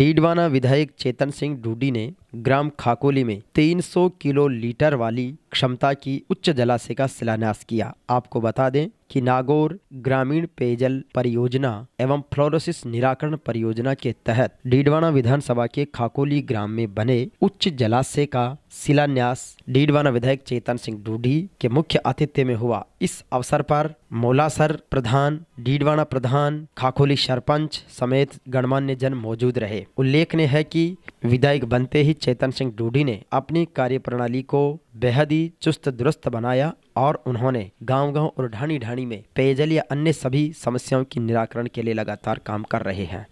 डीडवाना विधायक चेतन सिंह डूडी ने ग्राम खाकोली में 300 किलो लीटर वाली क्षमता की उच्च जलाशय का शिलान्यास किया आपको बता दें कि नागौर ग्रामीण पेयजल परियोजना एवं फ्लोरोसिस निराकरण परियोजना के तहत डीडवाना विधानसभा के खाकोली ग्राम में बने उच्च जलाशय का शिलान्यास डीडवाना विधायक चेतन सिंह डूडी के मुख्य आतिथ्य में हुआ इस अवसर पर मोलासर प्रधान डीडवाना प्रधान खाकोली सरपंच समेत गणमान्य जन मौजूद रहे उल्लेखनीय है की विधायक बनते ही चेतन सिंह डूडी ने अपनी कार्यप्रणाली को बेहद ही चुस्त दुरुस्त बनाया और उन्होंने गांव गांव और ढाणी ढाणी में पेयजल या अन्य सभी समस्याओं के निराकरण के लिए लगातार काम कर रहे हैं